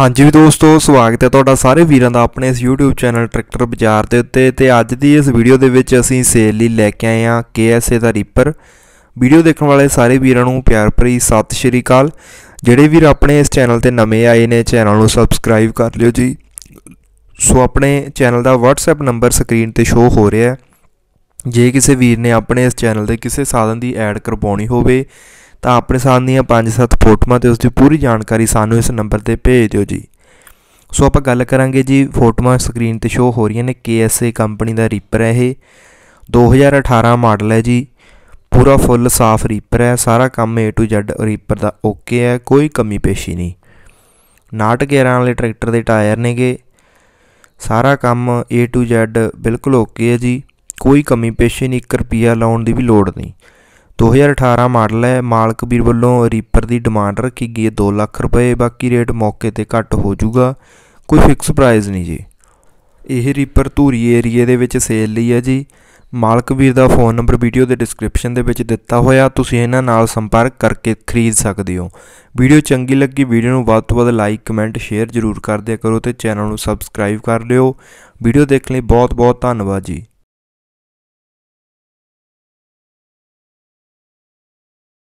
ਹਾਂਜੀ ਵੀ ਦੋਸਤੋ ਸਵਾਗਤ ਹੈ ਤੁਹਾਡਾ ਸਾਰੇ ਵੀਰਾਂ ਦਾ ਆਪਣੇ ਇਸ YouTube ਚੈਨਲ ਟਰੈਕਟਰ ਬਾਜ਼ਾਰ ਦੇ ਉੱਤੇ ਤੇ ਅੱਜ ਦੀ ਇਸ ਵੀਡੀਓ ਦੇ ਵਿੱਚ ਅਸੀਂ ਸੇਲ ਲਈ ਲੈ ਕੇ ਆਏ ਹਾਂ KSA ਦਾ ਰੀਪਰ ਵੀਡੀਓ ਦੇਖਣ ਵਾਲੇ ਸਾਰੇ ਵੀਰਾਂ ਨੂੰ ਪਿਆਰ ਭਰੀ ਸਤਿ ਸ਼੍ਰੀ ਅਕਾਲ ਜਿਹੜੇ ਵੀਰ ਆਪਣੇ ਇਸ ਚੈਨਲ ਤੇ ਨਵੇਂ ਆਏ ਨੇ ਚੈਨਲ ਨੂੰ ਸਬਸਕ੍ਰਾਈਬ ਕਰ ਲਿਓ ਜੀ ਸੋ ਆਪਣੇ ਚੈਨਲ ਦਾ WhatsApp ਨੰਬਰ ਸਕਰੀਨ ਤੇ ਸ਼ੋ ਹੋ ਰਿਹਾ ਹੈ ਜੇ ਕਿਸੇ ਵੀਰ ਨੇ ਆਪਣੇ ਇਸ ਚੈਨਲ ਦੇ ਕਿਸੇ ਸਾਧਨ ਦੀ ਐਡ ਕਰਵਾਉਣੀ ਹੋਵੇ ਤਾਂ ਆਪਣੇ ਸਾਥ ਦੀਆਂ 5-7 ਫੋਟੋਆਂ ਤੇ ਉਸ ਦੀ ਪੂਰੀ ਜਾਣਕਾਰੀ ਸਾਨੂੰ ਇਸ ਨੰਬਰ ਤੇ ਭੇਜ ਦਿਓ ਜੀ ਸੋ ਆਪਾਂ ਗੱਲ ਕਰਾਂਗੇ ਜੀ ਫੋਟੋਆਂ ਸਕਰੀਨ ਤੇ ਸ਼ੋ ਹੋ ਰਹੀਆਂ ਨੇ KSA ਕੰਪਨੀ ਦਾ ਰੀਪਰ ਹੈ ਇਹ 2018 ਮਾਡਲ ਹੈ ਜੀ ਪੂਰਾ ਫੁੱਲ ਸਾਫ਼ ਰੀਪਰ ਹੈ ਸਾਰਾ ਕੰਮ A to Z ਰੀਪਰ ਦਾ ਓਕੇ ਹੈ ਕੋਈ ਕਮੀ ਪੇਸ਼ੀ ਨਹੀਂ 911 ਵਾਲੇ ਟਰੈਕਟਰ ਦੇ ਟਾਇਰ ਨੇਗੇ ਸਾਰਾ ਕੰਮ A to Z ਬਿਲਕੁਲ ਓਕੇ ਹੈ ਜੀ ਕੋਈ ਕਮੀ ਪੇਸ਼ੀ ਨਹੀਂ 1 ਰੁਪਿਆ ਲਾਉਣ ਦੀ ਵੀ ਲੋੜ ਨਹੀਂ 2018 ਮਾਡਲ ਹੈ ਮਾਲਕ ਵੀਰ ਵੱਲੋਂ ਰੀਪਰ ਦੀ ਡਿਮਾਂਡ ਰੱਖੀ ਗਈ ਹੈ 2 ਲੱਖ ਰੁਪਏ ਬਾਕੀ ਰੇਟ ਮੌਕੇ ਤੇ ਘੱਟ ਹੋ ਜਾਊਗਾ ਕੋਈ ਫਿਕਸ ਪ੍ਰਾਈਸ ਨਹੀਂ ਜੀ ਇਹ ਰੀਪਰ ਧੂਰੀ ਏਰੀਏ ਦੇ ਵਿੱਚ ਸੇਲ ਲਈ ਹੈ ਜੀ ਮਾਲਕ ਵੀਰ ਦਾ ਫੋਨ ਨੰਬਰ ਵੀਡੀਓ ਦੇ ਡਿਸਕ੍ਰਿਪਸ਼ਨ ਦੇ ਵਿੱਚ ਦਿੱਤਾ ਹੋਇਆ ਤੁਸੀਂ ਇਹਨਾਂ ਨਾਲ ਸੰਪਰਕ ਕਰਕੇ ਖਰੀਦ ਸਕਦੇ ਹੋ ਵੀਡੀਓ ਚੰਗੀ ਲੱਗੀ ਵੀਡੀਓ ਨੂੰ ਵੱਧ ਤੋਂ ਵੱਧ ਲਾਈਕ ਕਮੈਂਟ ਸ਼ੇਅਰ ਜ਼ਰੂਰ ਕਰ ਦਿਆ ਕਰੋ ਤੇ ਚੈਨਲ ਨੂੰ ਸਬਸਕ੍ਰਾਈਬ ਕਰ ਲਿਓ ਵੀਡੀਓ ਦੇਖਣ ਲਈ ਬਹੁਤ ਬਹੁਤ ਧੰਨਵਾਦ ਜੀ